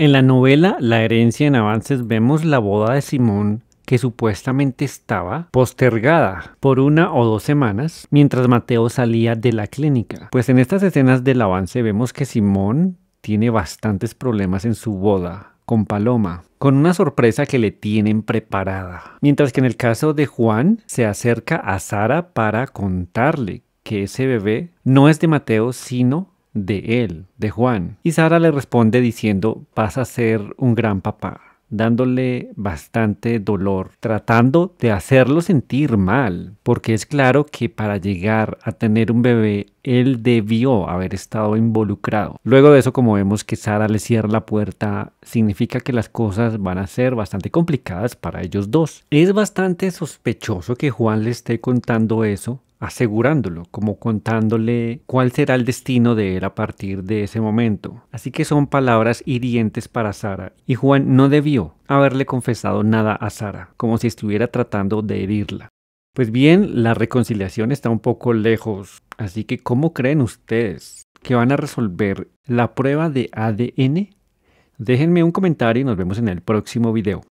En la novela La herencia en avances vemos la boda de Simón que supuestamente estaba postergada por una o dos semanas mientras Mateo salía de la clínica. Pues en estas escenas del avance vemos que Simón tiene bastantes problemas en su boda con Paloma, con una sorpresa que le tienen preparada. Mientras que en el caso de Juan se acerca a Sara para contarle que ese bebé no es de Mateo sino de él, de Juan. Y Sara le responde diciendo, vas a ser un gran papá dándole bastante dolor, tratando de hacerlo sentir mal, porque es claro que para llegar a tener un bebé, él debió haber estado involucrado. Luego de eso, como vemos que Sara le cierra la puerta, significa que las cosas van a ser bastante complicadas para ellos dos. Es bastante sospechoso que Juan le esté contando eso asegurándolo, como contándole cuál será el destino de él a partir de ese momento. Así que son palabras hirientes para Sara, y Juan no debió haberle confesado nada a Sara, como si estuviera tratando de herirla. Pues bien, la reconciliación está un poco lejos, así que ¿cómo creen ustedes que van a resolver la prueba de ADN? Déjenme un comentario y nos vemos en el próximo video.